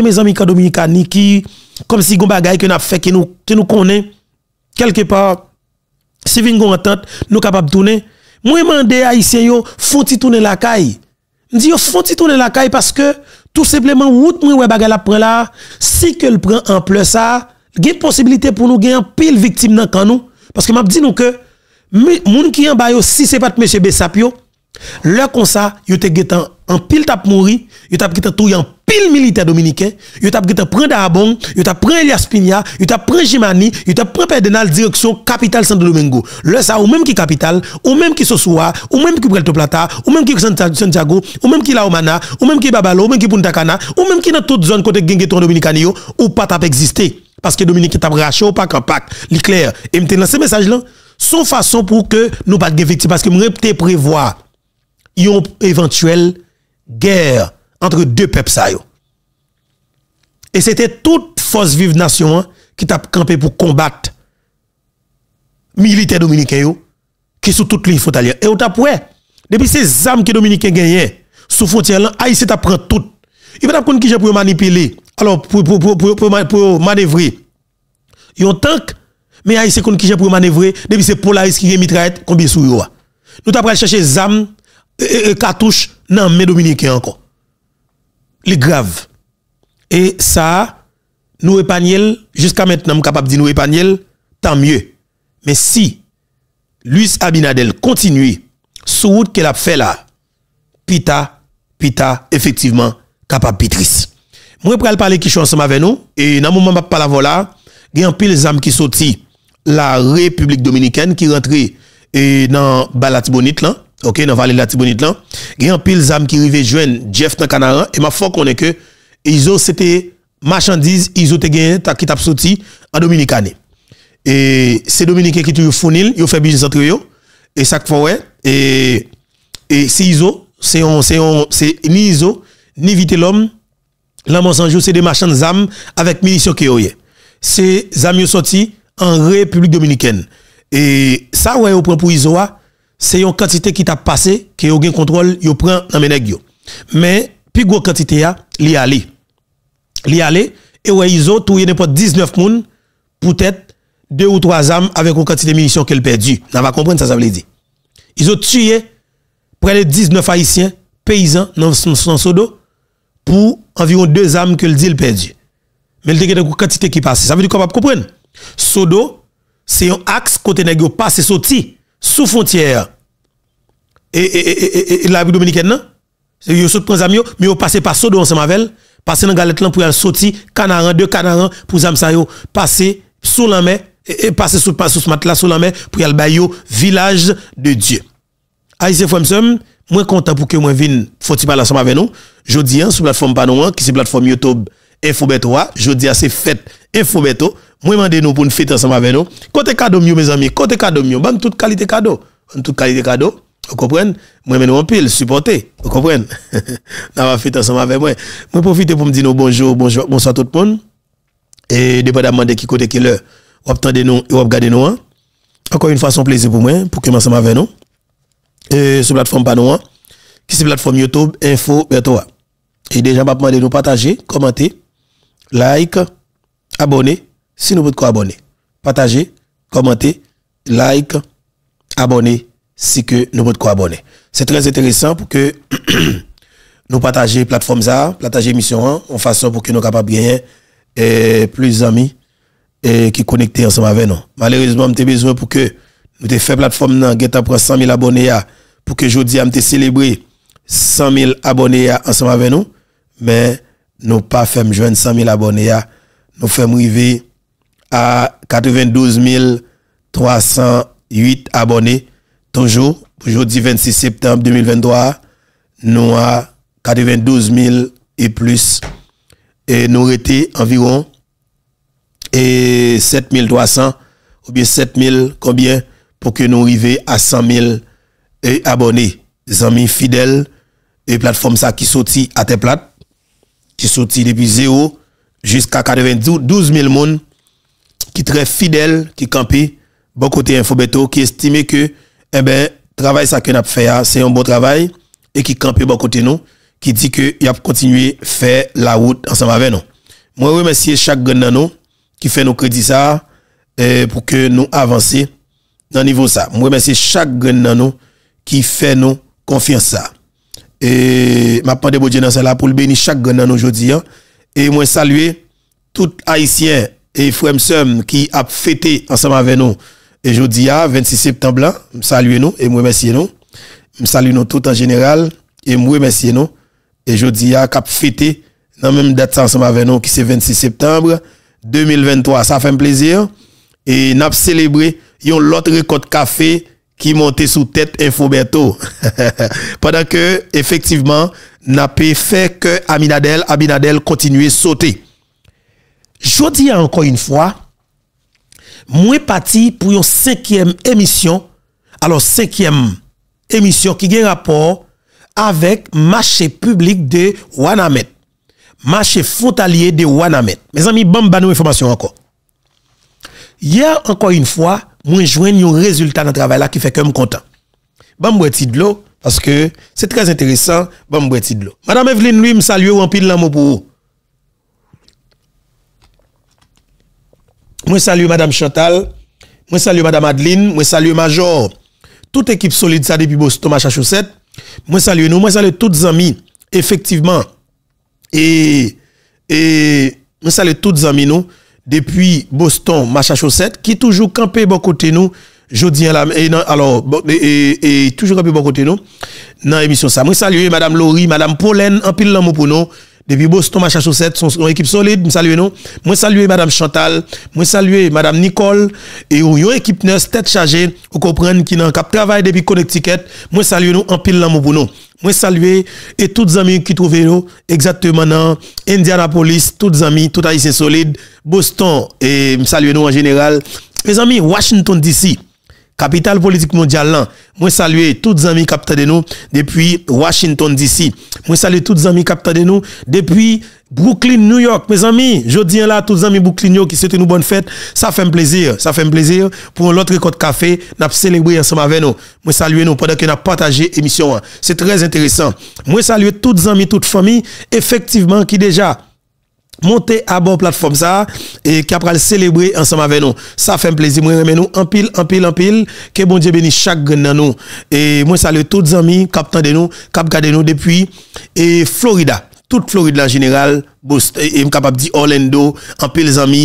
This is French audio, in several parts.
mes amis dominicains qui comme si gon bagay que n'a fait que nous que nous connaît quelque part si vin gon entente nous capable tourner moi mandé haïtien yo font tourner la caille dit yo font tourner la caille parce que tout simplement route moi ouais la prend là si que prend en plus ça une possibilité pour nous gagner pile victime dans kan nous parce que m'a dit nous que moun qui en bas si c'est pas de monsieur Bessapio leur comme ça yo te en pile tap mouri yo tap tout en militaire dominicain, yo t'a prend Darabon, yo t'a pris Elias Pina, yo t'a pris Jimani, yo t'a pris Pedernal direction capitale Santo Domingo. Le ça ou même qui capitale, ou même qui Sosua, ou même qui Puerto Plata, ou même qui Santiago, ou même qui Laomana, ou même qui Babalo, ou même qui Punta Cana, ou même qui dans toute zone côté Gengeton dominicain ou pas tap existé parce que Dominique t'a braché ou pas qu'un pacte, clair. Et m'te lancé message là, son façon pour que nous pas de victime parce que m'repte prévoir une éventuelle guerre entre deux peuples Et c'était toute force vive nation hein, qui t'a campé pour combattre militaires dominicains qui sont toute les frontalière. Et on t'a depuis ces armes que dominicains gagnaient sous frontière là, Haïti t'a prend tout. Il va qu'on qui j'ai pour manipuler. Alors pour pour pour pour, pour, pour manœuvrer. Yon tank mais Haïti qu'on qui j'ai pour manœuvrer depuis ces Polaris qui mitraillette combien sous yo. Ah. Nous t'a chercher les armes et, euh, euh, cartouches dans mes dominicains encore. Li grav, e sa nou e panyele, jiska metnam kapap di nou e panyele, tan mye. Men si luis Abinadel kontinui sou wout ke la pfe la, pi ta, pi ta efektiveman kapap pitris. Mwen prel pale ki chan sema ve nou, e nan mouman pa pala vola, gen pil zam ki soti la Republik Dominikèn ki rentri nan balat bonit lan, Ok, nan vali la tibounit lan. Gen yon pil zam ki rive jwen Jeff nan Kanara. E ma fok konen ke Izo sete machandiz Izo te gen ta ki tap soti a Dominika ne. E se Dominika e ki tou yon founil, yon febi jen sotri yo, e sak fowen, e, e se Izo, ni Izo, ni Vite lom, la monsanjou se de machand zam avèk milisyon ki yo ye. Se zam yo soti an republik Dominiken. E sa wè yo pran pou Izo wè c'est une quantité qui t'a passé, a eu un contrôle, vous prenez dans les Mais, plus grosse quantité, il allé. Il allé, et ouais, ils ont tué n'importe 19 personnes, peut-être 2 ou 3 âmes avec une quantité de munitions qu'elle perdu. On va comprendre ça, ça veut dire. Ils ont tué près de 19 haïtiens, paysans, dans son sodo, pour environ 2 âmes qu'elle dit perdu. Mais il y a une quantité qui passé Ça veut dire qu'on va comprendre. Sodo, c'est un axe côté nègre passé sorti sous frontière et, la République dominicaine, c'est yo sous prend mais yo passé par Sodo ensemble avec passé dans galette là pour aller sortir canaran deux canarins pour zam passer sous la main, et, passer sous pas sous ce matelas sous la main, pour aller bayo village de Dieu. Aïssé je moins content pour que moi vienne faut-il parler ensemble avec nous. Jodi hein, sur plateforme panouan qui c'est plateforme YouTube Infobeto. Je jodi à ah, c'est fête Infobeto moi, vous nous pour nous fêter ensemble avec nous. Côté cadeau, mes amis, côté cadeau, Banque toute qualité cadeau. Toute qualité cadeau. Vous comprenez Moi, je en pile, supporter. Vous comprenez On va fêter ensemble avec moi. Je profite pour me dire bonjour, bonjour, bonsoir tout le monde. Et dépendamment de qui côté qui l'heure, vous attendez nous et vous regardez nous. Hein? Encore une fois, c'est un plaisir pour moi, pour que nous ensemble avec nous. Et sur la plateforme Panoa. Hein. qui c'est la plateforme YouTube, Info Bertoa. Et déjà, je vais demander de nous partager, commenter, like, abonner si nous pouvez abonner. Partagez, commentez, like, abonnez si que nous pouvez abonner. C'est très intéressant pour que nous partagions plateforme ça, partager émission en façon pour que nous capables gagner eh, plus d'amis et eh, qui connectent ensemble avec nous. Malheureusement, nous avons besoin pour que nous te la plateforme là, get après 100 000 abonnés pour que je a te célébrer 100 000 abonnés ensemble avec nous mais nous pas fait joindre 100 000 abonnés nous faisons arriver à 92 308 abonnés. Toujours, aujourd'hui 26 septembre 2023, nous à 92 000 et plus. Et nous étions environ et 300 ou bien 000 combien pour que nous arrivions à 100 000 et abonnés. Amis fidèles et plateforme ça qui sortit à tes plates, qui sortit depuis zéro jusqu'à 92 000 personnes qui très fidèle, qui campé, bon côté Infobeto, qui estime que, eh ben, travail ça que n'a fait, ah, c'est un bon travail, et qui campé bon côté nous, qui dit que y a continué faire la route ensemble avec nous. Moi, remercie chaque grand qui fait nos crédits ça, eh, pour que nous avancions dans niveau ça. Moi, remercie chaque grand qui fait nous confiance ça. Et, ma de dans là pour le bénir chaque grand aujourd'hui, hein. et moi saluer tout haïtien et Frem qui a fêté ensemble avec nous. Et dis à 26 septembre là, saluez nous et moi merci nous. Saluez nous tout en général et moi nous. Et jeudi à cap fêté dans même date ensemble avec nous qui c'est 26 septembre 2023. Ça fait un plaisir et n'a célébré yon l'autre record café qui montait sous tête Infoberto. Pendant que effectivement n'a fait que Aminadel continue continuait sauter. Je dis encore une fois, moi parti pour une cinquième émission. Alors, cinquième émission qui a rapport avec marché public de Wanamet. Marché frontalier de Wanamet. Mes amis, bon, encore information encore. Hier, encore une fois, moi, joigne un résultat dans le travail là qui fait que je suis content. Bon, parce que c'est très intéressant. Bon, Madame Evelyne, lui, me salue en pile l'amour pour vous. Moi salue Madame Chantal, moi salue Madame Adeline, moi salue Major, toute équipe solide ça depuis Boston Macha Chaussette. Moi salue nous, moi salue toutes amis, effectivement. Et, et, moi salue toutes amis nous, depuis Boston Macha Chaussette, qui toujours campé bon côté nous, dis à la, alors, et, toujours campé bon côté nous, dans l'émission ça. Moi salue Madame Laurie, Madame Pauline, en pile l'amour pour nous. Depuis Boston, ma Chaussette, son, équipe solide, je salue nous. Moi salue Madame Chantal, moi salue Madame Nicole, et une équipe neuf, tête chargée, vous comprenez, qui un cap travail depuis Connecticut. Moi salue nous en pile l'amour pour nous. Moi salue et toutes amis qui trouvent nous exactement dans Indianapolis, toutes amis, tout haïtien solide, Boston, et je salue nous en général. Mes amis, Washington DC. Capital politique mondiale là. Moi saluer tous les amis capteurs de nous depuis Washington DC. Moi saluer tous les amis capteurs de nous depuis Brooklyn, New York, mes amis, je dis là, tous amis Brooklyn, qui c'était une bonne fête, ça fait un plaisir, ça fait un plaisir pour l'autre de café, n'a célébrer ensemble avec nous. Moi saluer nous pendant que nous partagé l'émission. Hein. C'est très intéressant. Moi saluer tous amis, toute familles, effectivement, qui déjà, monte bon a bon platform sa, e kap pral celebre ansama ve nou. Sa fe mplezi, mwen reme nou anpil, anpil, anpil, ke bon diye beni chak gnen nan nou. E mwen salwe tout zami, kap tan den nou, kap kade nou depuy, e Florida, tout Florida general, m kap ap di Orlando, anpil zami,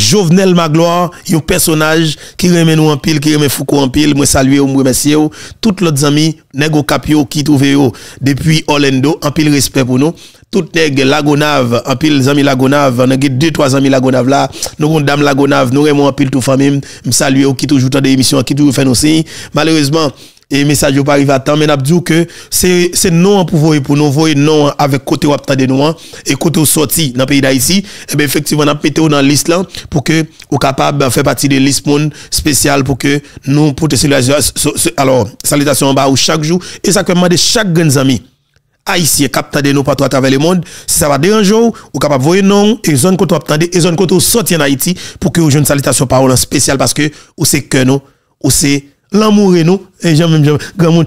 jovenel maglo, yon personaj, ki reme nou anpil, ki reme fukou anpil, mwen salwe ou mwen mwese ou, tout lot zami, nengo kap yo, ki tou ve yo, depuy Orlando, anpil respect pou nou. Tout neg lagonav, anpil zami lagonav, anpil 2-3 zami lagonav la, nou kon dam lagonav, nou remon anpil tou famim, msalue ou kitou joutan de emisyon, kitou ou fen osi. Malerezman, e mesaj ou pa arriva tan, men ap diw ke se nou anpou voye pou nou voye nou avè kote wap tan denou an, e kote ou soti nan peyi da isi, ebe efektiv an ap pete ou nan list la pou ke ou kapab fè pati de list moun spesyal pou ke nou pote salitasyon anba ou chak jou, e sakwe mwade chak gen zami. A isi e kap tade nou patwa tave le moun, se sa va de non. anjou, ou kap ap voye nou, e zon kontou ap tade, e zon kontou soti an Haiti, pou ke ou joun salita sou parol an spesyal, paske ou se ke nou, ou se l'amou re nou, e jom mwen jom,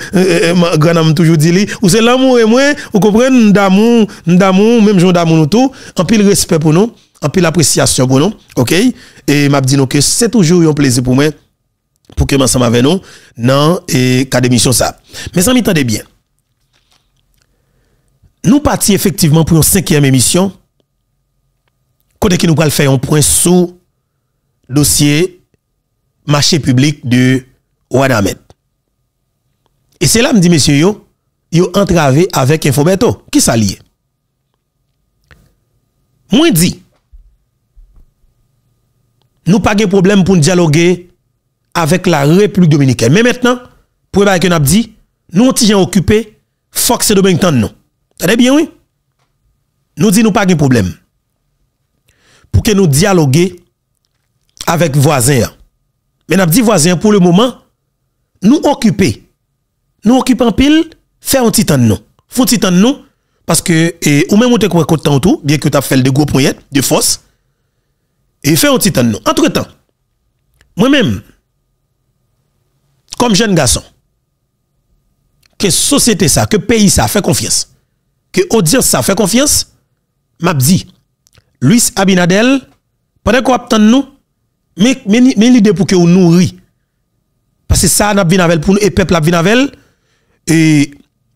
gran am toujou di li, ou se l'amou re mwen, ou kopren, mwen joun d'amou nou tou, anpil respèp pou nou, anpil apresyasyon pou nou, ok, e map di nou ke se toujou yon plezi pou mwen, pou ke man sa ma ve nou, nan, e ka demisyon sa. Me san mi tade bien, Nou pati efektiveman pou yon 5e emisyon, kote ki nou pral fè, yon prwen sou dosye machè publik du Ouad Ahmed. E se la mdi, mesye yo, yo entrave avèk info beto, ki sa liye. Mwen di, nou pa ge problem pou n'jaloge avèk la Republik Dominikè. Mè mètenan, pou e ba ek yon ap di, nou an ti jen okupè, fòk se domen yon tan nou. dit bien, oui. Nous disons pas de problème. Pour que nous dialoguions avec voisins. Mais nous dit voisins, pour le moment, nous occupons. Nous occupons pile, faire un titan de nous. Faisons un titan de nous. Parce que, et, ou même on te content tout, bien que tu as fait de gros projets, de force. Et faire un titan de nous. Entre temps, moi-même, comme jeune garçon, que société ça, que pays ça, fait confiance que audience ça fait confiance, m'a dit Luis Abinadel pendant qu'on attend nous mais mais, l'idée pour que vous nourrit parce que ça n'a vient avec pour nous et peuple a avec et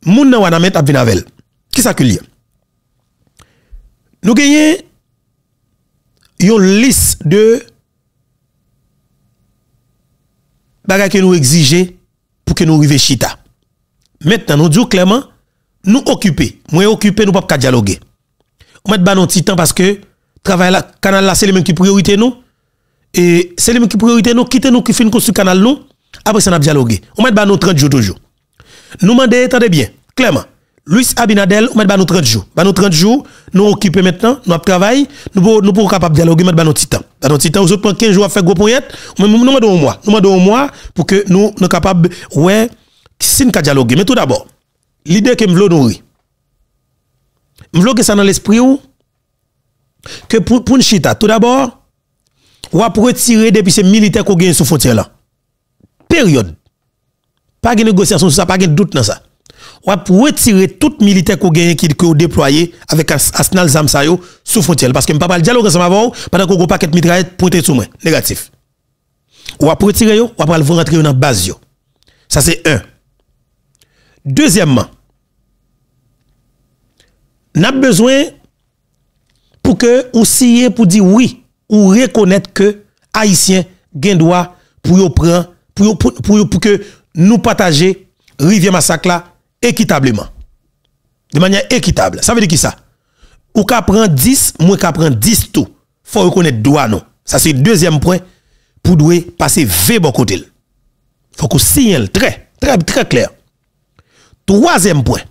moun nan wana met a vient avec qui sa que a nous gagnons une liste de bagages que nous exigeons pour que nous arrivions chita maintenant nous disons clairement nous occuper, nous occuper, nous pas qu'à dialoguer. On met pas nos petit temps parce que travail là, canal là, c'est les mêmes qui priorité nous. Et c'est les mêmes qui priorité nous, quittez nous qui fin construire canal nous. Après ça, on a dialogué. On met nos 30 jours toujours. Nous demandons, attendez bien, clairement. Luis Abinadel, on met nos 30 jours. Bah nos 30 jours, nous occupés maintenant, nous travail. nous nous pour capable dialoguer, met pas nos petit temps. nos petit temps, vous prend 15 jours à faire gros poignette. nous demandons un mois. Nous demandons un mois pour que nous nous capables ouais, signe qu'à dialoguer. Mais tout d'abord, l'idée que veux nourrir. veux que ça dans l'esprit ou que pour pour chita tout d'abord va va retirer depuis ces militaires qu'on gagne sous frontière là. Période. Pas de négociation sur ça, pas de doute dans ça. va va retirer tout militaire qu'on gagné qui que déployé avec Arsenal Zamsayo sous frontière parce que parle pas dialogue ensemble avant pendant qu'on pas paquet mitraillette pour sous moi. Négatif. On va retirer on va rentrer dans la base Ça c'est un. Deuxièmement, N ap bezwen pou ke ou siye pou di oui ou rekonet ke aisyen gen doa pou yo pou ke nou pataje rivye masakla ekitableman. De manyan ekitable. Sa ve de ki sa? Ou ka pren 10 mwen ka pren 10 tou. Fa rekonet doa nou. Sa se yi de dezyem pwen pou doi pase ve bon koutil. Fa kou siye l tre. Tre bi tre kler. Troazem pwen.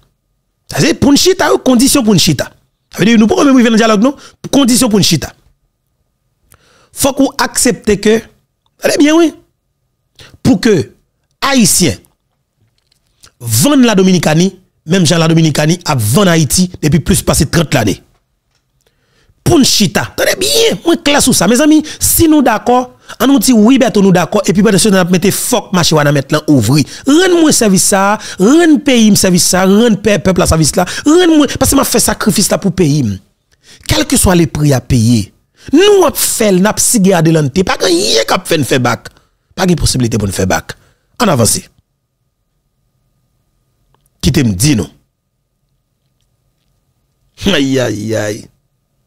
C'est-à-dire, pour une chita, condition pour une chita. Ça veut dire, nous pouvons même vivre dans le dialogue, non? Condition pour une chita. Faut qu'on accepte que, allez bien, oui. Pour que, Haïtiens, vendent la Dominicanie, même Jean la Dominicanie a vendu Haïti depuis plus de 30 années. Poun chita. Tade biye. Mwen klas ou sa. Mez ami. Si nou dako. An nou ti wibeto nou dako. E pi pwede sou nan ap mette fok machi wana mette lan ouvri. Ren mwen servisa. Ren pey im servisa. Ren pey pepl la servisa. Ren mwen. Pase man fe sakrifis la pou pey im. Kelke sou ale pri a peye. Nou ap fel nan ap sigya adelante. Pake yik ap fe nfe bak. Pake yi posibilite pou nfe bak. An avansi. Kitem dino. Ay ay ay.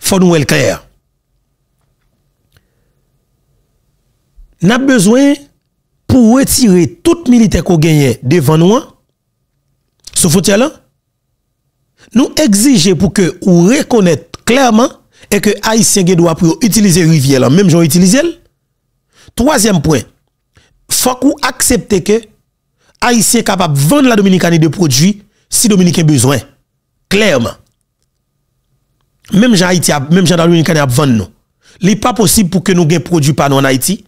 faut nous être clair. N'a besoin pour retirer tout militaire qu'on gagne devant nous, ce hein? frontière là, nous exiger pour que vous reconnaissez clairement et que Haïtien doit pour utiliser rivière là, même j'en utilisé. Troisième point, faut qu'on accepte que Haïtien capable de vendre la Dominicanie de produits si Dominicain besoin. Clairement même j'ai Haïti, même j'ai dans Dominicaine à vendre nous. n'est pas possible pour que nous gagne produit nous en Haïti.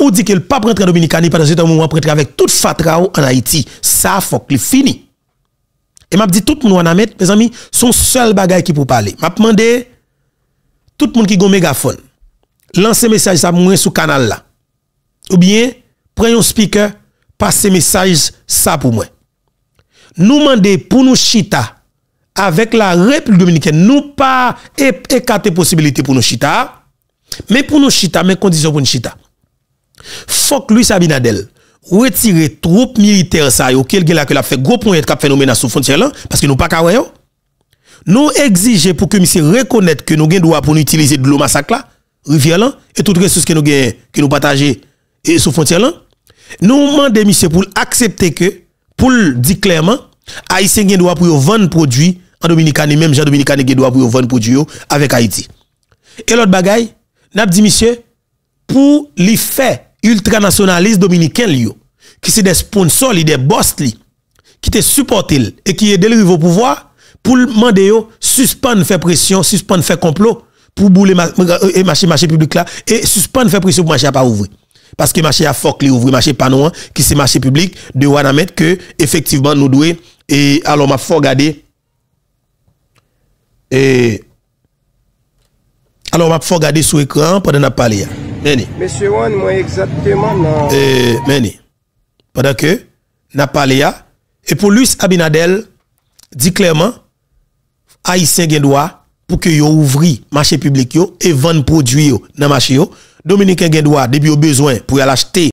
Ou dit qu'il pas rentrer en Dominicani pendant ce temps moment rentrer avec toute fatra en Haïti. Ça faut que fini. Et m'a dit tout le monde en mettre mes amis, son seul bagage qui peut parler. M'a demandé tout le monde qui a un mégaphone. Lancez message ça moins sous canal là. Ou bien prenez un speaker, passez un message ça pour moi. Nous demander pour nous chita avec la République dominicaine, nous pas écarter possibilité pour nos chita, mais pour nos chita, mais condition pour nos chita. Faut que Luis Abinadel retire troupes militaires ça ou quelqu'un là que l'a fait gros point de cap fait à sous frontière là parce que nous pas carré. nous exiger pour que monsieur reconnaître que nous gain droit pour utiliser de l'eau massacre là rivière là et toutes ressources que nous gain que nous partager et sous frontière là nous demandons monsieur pour accepter que pour dire clairement Haïtien le droit pour vendre produits en Dominicani, même Jean Dominicani qui doit pour vendre produit avec Haïti. Et l'autre bagaille, n'a dit monsieur, pour les faits ultranationalistes dominicains, qui sont des sponsors, des boss, qui te supportent et qui aident le au pouvoir, pour demander suspendre faire pression, suspendre faire complot pour bouler euh, et marché, marché public là, et suspendre faire pression pour marché à pas ouvrir. Parce que marché a fort li ouvrir marché nous, hein, qui c'est marché public de Wanamet que effectivement nous devons et alors m'a fort garder alors, on va regarder sur l'écran pendant qu'on parle. Hein. Meni. Monsieur Wan, moi exactement non. Et Meni. Pendant que n'a parlé hein. et pour lui, Abinadel dit clairement haïtien gen droit pour que yo ouvri marché public yo et vendre produit yo dans marché yo. Dominicain gen droit depuis au besoin pour y acheter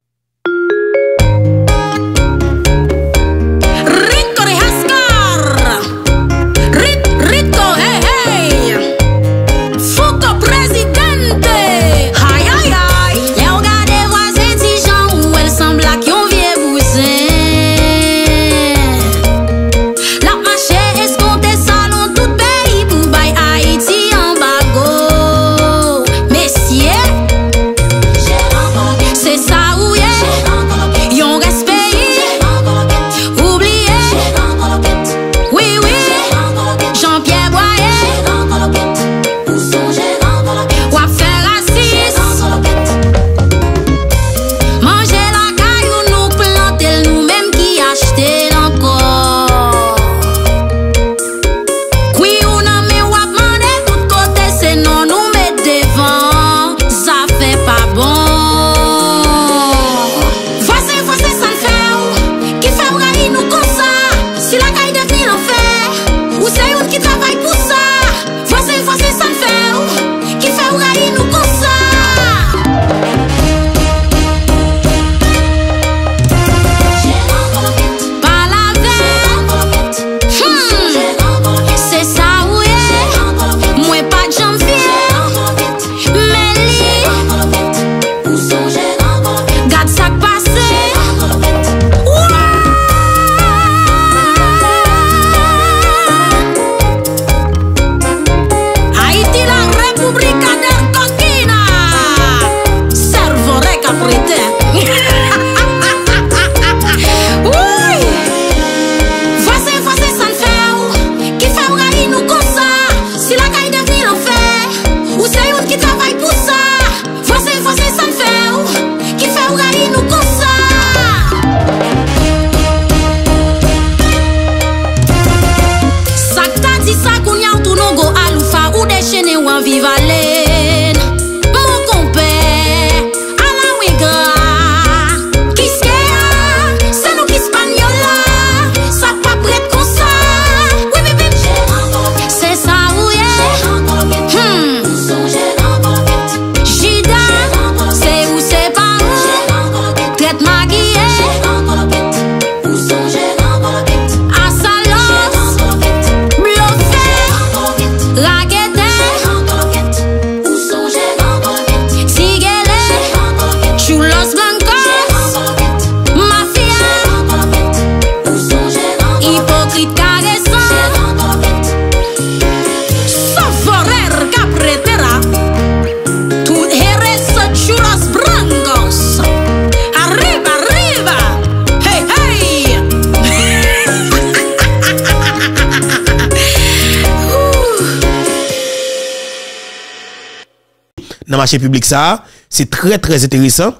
marché public ça, c'est très très intéressant.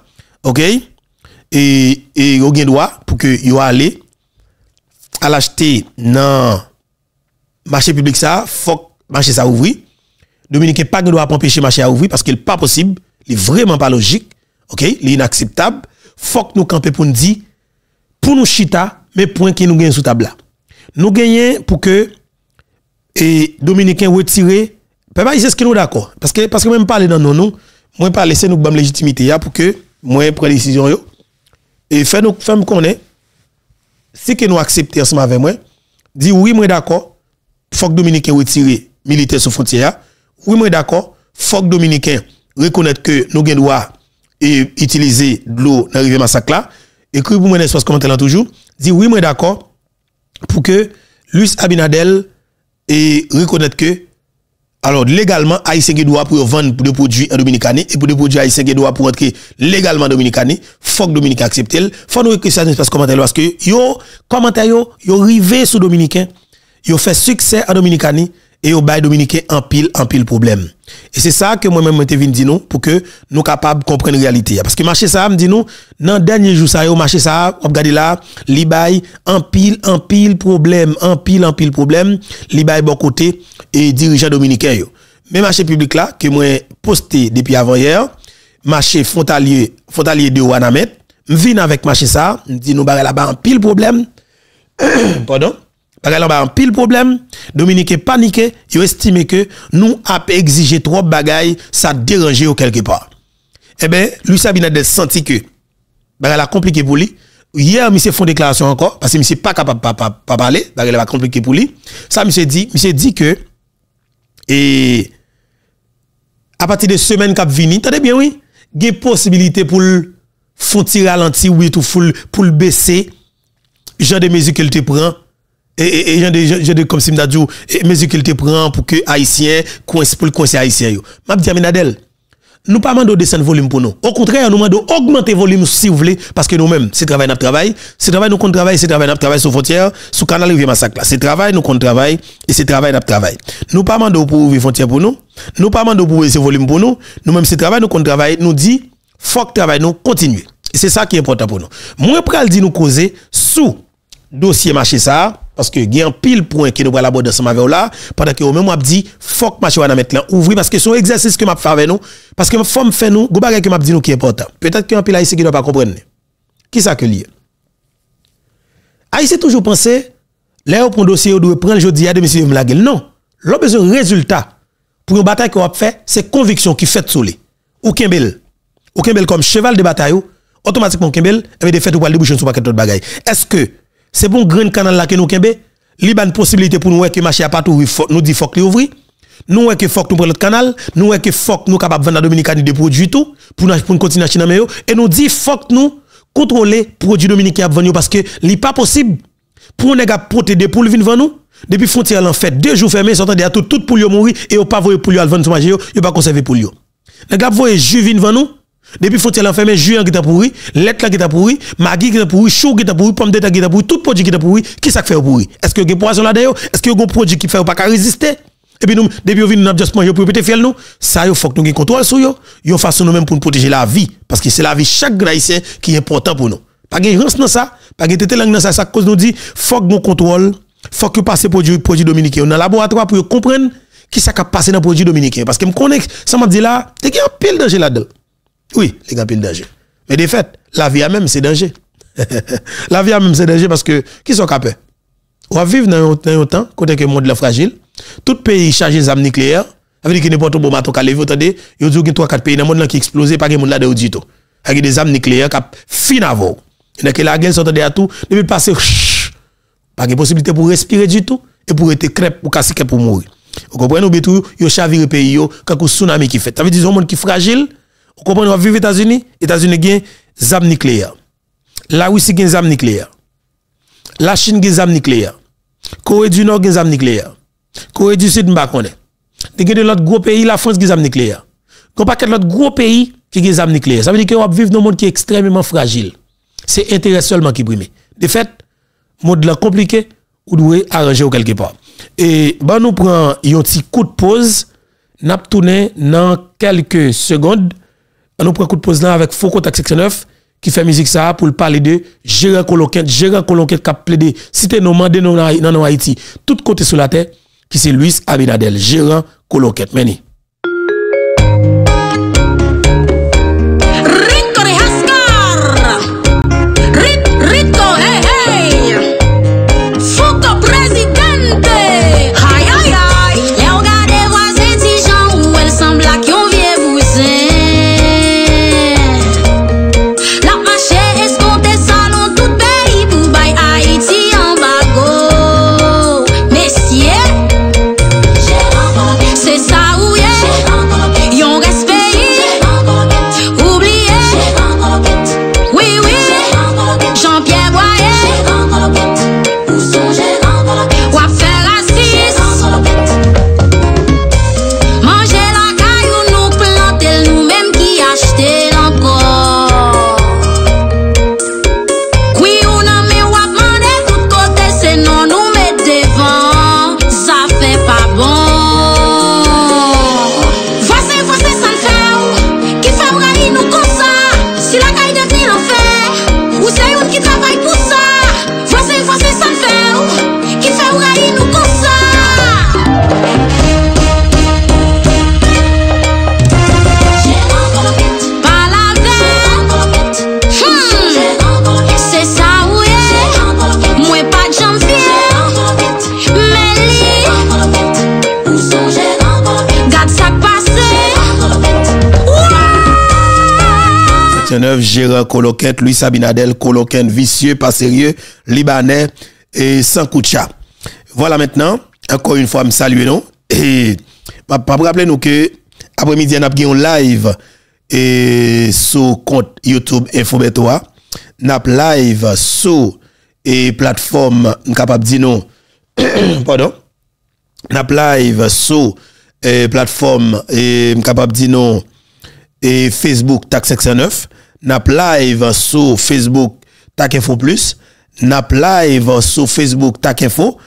OK Et et au pour que vous aller à l'acheter dans marché public ça, faut marché ça ouvrir. Dominique pas droit pour empêcher marché à ouvrir parce qu'il pas possible, il vraiment pas logique. OK Il est inacceptable. Faut que nous camper pour nous dire pour nous chita mais point qui nous gagne sous table Nous gagnons pour que et Dominicain retirer Peuple haïtien, est-ce que nous d'accord? Parce que, parce que même parler dans nous, nous, moi parler, c'est nous bam légitimité ya pour que moi prenne décision yo. Et fait nous, fait nous connaître, si que nous acceptons ensemble avec moi, dit oui, moi d'accord, faut que Dominicain retire militaire sur frontière. Oui, moi d'accord, faut que Dominicain reconnaître que nous avons droit et utiliser de l'eau dans rivière massacre là. Écrit pour moi dans l'espace là toujours, dit oui, moi d'accord, pour que Luis Abinadel et reconnaître que alors, légalement, Haïtien qui doit pour vendre des produits en Dominicanie et pour des produits Haïtiens qui doit pour entrer légalement à Dominicani. faut que Dominicain accepte. Faut nous que ça se passe commentaire parce que yo, commentaire yo, yo rivé sous Dominicain, yo fait succès à Dominicani E yo baye Dominiken an pil an pil problem E se sa ke mwen mwen te vin dino Pou ke nou kapab komprene realite Paske mwache sa mdino Nan denye jou sa yo mwache sa Op gade la li baye an pil an pil problem An pil an pil problem Li baye bon kote e dirija Dominiken yo Me mwache publik la Ke mwen poste depi avan yer Mwache fontalye de Wanamet Mvin avek mwache sa Dino bare la ba an pil problem Pardon Bagay lan ba an pil problem, Dominike panike, yo estime ke nou ap egzije trope bagay sa deranje ou kelke par. E ben, lui sa vinade de santi ke bagay la komplike pou li. Yer mi se fon deklarasyon anko, pasi mi se pa kapap pa pale, bagay la va komplike pou li. Sa mi se di, mi se di ke, e, a pati de semen kap vini, tade bien oui, gen posibilite pou l'foti ralanti, pou l'bese, jan de mezi kel te pran, et je dis comme si m'a dit mesure qu'il te prend pour que haïtien coince pour coincer haïtien Je m'a à Minadel, nous ne pas de descendre volume pour nous au contraire nous d'augmenter augmenter volume si vous voulez parce que nous-mêmes c'est travail notre travail c'est travail nous qu'on travaille c'est travail notre travail sur frontière sur canal rivière massacre c'est travail nous qu'on travaille et c'est travail notre travail nous pas demander pour ouvrir frontière pour nous nous pas demander pour ce volume pour nous nous-mêmes c'est travail nous qu'on travaille nous dit faut que travail nous continuer c'est ça qui est important pour nous moi le dit nous causer sous dossier marché ça parce que il y a un pile point qui nous allons aborder ensemble avec là pendant que au même m'a dit fuck machin va mettre là ouvrir parce que son exercice que m'a fait avec nous parce que femme fait nous go bagage que m'a dit nous qui est important peut-être qu'un pile ici qui doit pas comprendre qui ça que lié haïtien toujours penser là on prend dossier on doit prendre le à de monsieur Lagel. non l'on besoin résultat pour une bataille qu'on a fait c'est conviction qui fait lui. ou kembel ou kembel comme cheval de bataille automatiquement kembel et des fait ou pas de bouchon sur paquet de bagaille est-ce que c'est bon grand canal là que nous kembe, li une possibilité pour nous que marché a pas tout nous dit faut que ouvrir. Nous ouais que faut que nous prenons notre canal, nous disons que faut que nous capable vendre la dominicaine des produits tout pour nous pour continuer à chiner et nous dit faut que nous contrôler produits dominicains à parce que li pas possible pour nous porter des poules venir nous depuis frontière en fait deux jours fermés s'entendait à tout tout pour mourir et au pas voyer poule lui vendre manger marché, yo pas conserver pour lui. voir voyer jus devant nous depuis faut il enfermer juin qui t'a pourri, lettre qui t'a pourri, maggi qui t'a pourri, chou qui t'a pourri, pomme de qui t'a pourri, tout produit qui t'a pourri, qui ça fait pourri Est-ce que y a poison là-dedans Est-ce que y a un produit qui fait pas résister et puis nous, depuis que nous avons juste pour péter fiel nous, ça, il faut que nous ayons contrôle sur nous. yo façon nous-mêmes pour nous protéger la vie. Parce que c'est la vie chaque haïtien qui est important pour nous. Pas de dans ça, pas de tête langue dans ça. Ça cause nous dit, faut que nous contrôle, faut que passer produit, produit dominicain. Dans laboratoire pour comprendre qui ça qui passé dans produit dominicain. Parce que je connais, ça m'a dit là, tu a un pile danger là-dedans. Oui, les gars, pile danger. Mais de fait, la vie à même, c'est danger. la vie à même, c'est danger parce que qui sont capés? On va vivre dans un temps, côté que le monde est fragile, tout pays chargé d'armes nucléaires, ça veut dire qu'il n'importe où, bon, vous entendez? il y a 3-4 pays dans le monde qui explosent, pas que le monde là de du tout. Avec des armes nucléaires qui fin avant. Il y a que la guerre s'entendait à tout, depuis passer, pas de possibilité pour respirer du tout, et pour être crêpe, pour casser pour mourir. Vous comprenez, bien tout, il y a pays, quand il y un tsunami qui fait. Ça veut dire, un monde qui fragile, vous comprenez, on vit aux États-Unis, les États-Unis ont des armes nucléaires. La Russie a des armes nucléaires. La Chine a des armes nucléaires. Corée du Nord a des armes nucléaires. Corée du Sud, pas connaît. De l'autre gros pays, la France a des armes nucléaires. a pas d'autres gros pays qui ont des armes nucléaires. Ça veut dire qu'on vit dans un monde qui est extrêmement fragile. C'est l'intérêt seulement qui prime. De fait, le monde est compliqué, ou doit arranger quelque part. Et ben nous prenons un petit coup de pause, nous tourner dans quelques secondes nous prenons coup de pause là avec Faux Contact 69 qui fait musique ça pour parler de Gérard gérant Gérard cap qui a plaidé, cité nos mandés dans Haïti, tout côté sur la terre, qui c'est Luis Abinadel, gérant Coloquet. Meni. gérant Coloquent, Louis Sabinadel, Coloquent, vicieux, pas sérieux, Libanais et sans coup Voilà maintenant, encore une fois, me saluer non. Et, rappeler nous que, après-midi, on a un live, et, sur compte YouTube Infobetoa, nap live sur, et plateforme, capable de non, pardon, nap live sur, et plateforme, et, capable de non, et Facebook Tax 69 nap live sur Facebook Tac Info Plus, nap live sur Facebook Tac Info,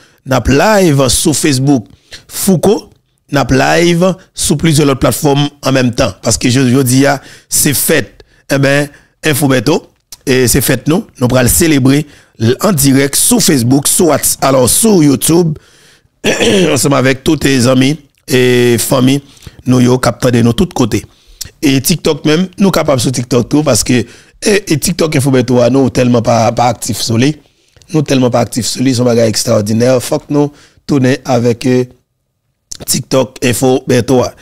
live sur Facebook Foucault, nap live sur plusieurs autres plateformes en même temps. Parce que je, je dis, ah, c'est fait Eh ben, Info Beto, et c'est fait nous, nous allons célébrer en direct sur Facebook, sur WhatsApp, alors sur YouTube, ensemble avec tous tes amis et familles, nous yo captez de nous tous côtés et TikTok même, nous sommes capables sur TikTok tout parce que et, eh, et TikTok et ah, nous tellement pas, pas actifs sur les, nous tellement pas actifs sur les, sont extraordinaire. Faut que nous tourner avec euh, TikTok info Fubeto. Ah.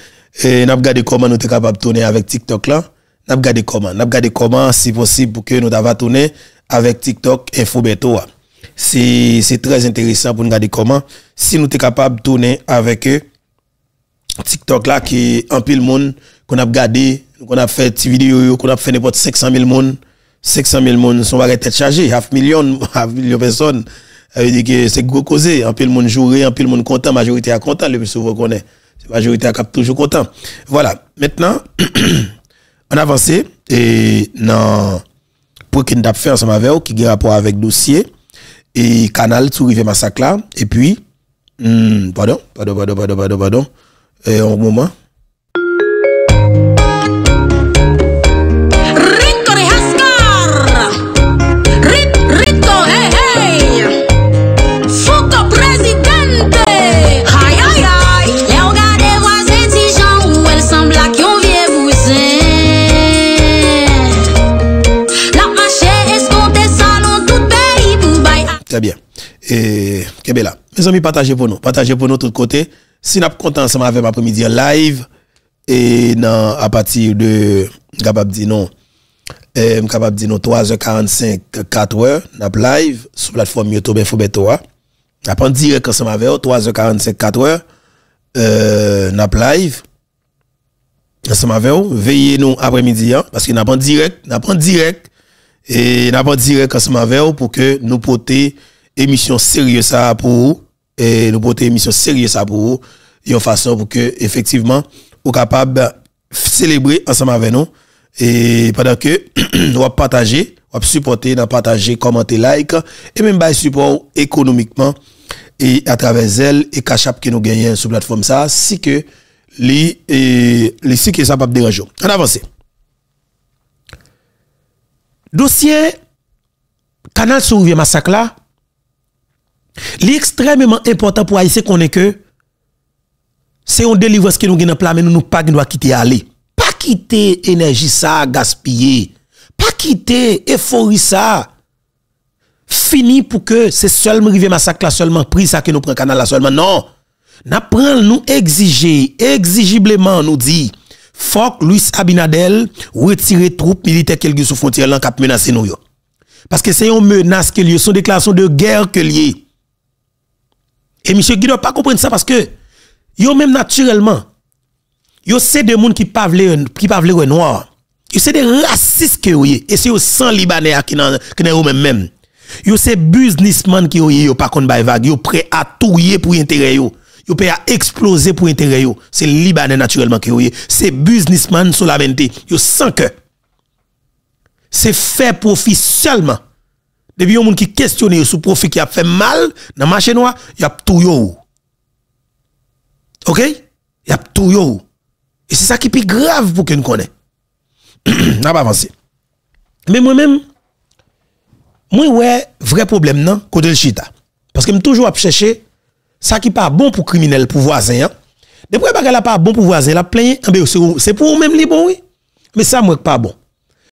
Et avons regardé comment nous sommes capables de tourner avec TikTok là. avons regardé comment, avons regardé comment si possible pour que nous devons tourner avec TikTok info Fubeto. Ah. C'est très intéressant pour nous regarder comment si nous sommes capables de tourner avec euh, TikTok là qui en le monde on a regardé, on a fait des vidéo on a fait n'importe 500 000 monde, 500 000 monde sont arrêtés de charger. half million, half million personnes. Ça veut que c'est gros causé, un peu le monde joué, un peu le monde content, majorité est content, le plus La majorité à cap toujours content. Voilà. Maintenant, on avance et non, pour qu'on a fait ensemble avec eux, qui a rapport avec dossier et canal tout ma massacre là, et puis, hmm, pardon, pardon, pardon, pardon, pardon, pardon, et un moment, et Kebela. Eh mes amis, partagez pour nous. Partagez pour nous de tous côtés. Si nous sommes contents ensemble avec après-midi live, et à partir de, capable de non, eh, capable de non, 3h45, 4h, nous live sur la plateforme YouTube Info Nous Après, direct ensemble avec 3h45, 4h, euh, nous live. Ensemble avec vous, veillez nous après-midi, hein, parce que nous avons direct, nous avons direct, et nous avons direct avec pour que nous puissions émission sérieuse ça pour et nous porter émission sérieuse ça pour une façon pour que effectivement vous capable célébrer ensemble avec nous et pendant que nous partager supporter dans partager commenter like et même support économiquement et à travers elle et cachap que nous gagnons sur plateforme ça si que les les si que ça pas déranger on avance dossier canal sur massacre là Li ekstrememan impotant pou ay se konen ke Se yon delivwa se ke nou genan plan men nou nou pa genwa kite ale Pa kite enerji sa gaspye Pa kite efori sa Fini pou ke se sol mrivi masak la solman Pri sa ke nou pren kanal la solman Non Na pran nou exige Exigibleman nou di Fok Louis Abinadel Retire troupe milite ke lge sou fontire lan kap menase nou yo Paske se yon menase ke li yo Son deklason de ger ke li yo Et monsieur Guido pas comprendre ça parce que yo même naturellement yo c'est des monde qui parlent veulent qui pas veulent noir. Yo c'est des racistes que oui et c'est au sang libanais qui sont qui même même. Yo c'est businessman qui oui yo pas contre bay vague, yo prêt à touiller pour intérêt yo. Yo prêt à exploser pour intérêt yo. C'est libanais naturellement qui oui, c'est businessman vente yo sans cœur. C'est faire profit seulement. Depuis yon moun qui questionnent sur profit qui a fait mal dans marché noir, y a tout yo. OK Y a tout yo. Et c'est ça qui est plus grave pour que nous connaît. N'a pas avancé. Mais moi-même moi ouais, vrai problème non côté le chita. Parce que suis toujours à chercher ça qui pas bon pour criminel pour voisin. Hein? Depuis n'y la pas bon pour voisin, la plainte, eh ben, c'est pour vous même li bon oui. Mais ça moi pas bon.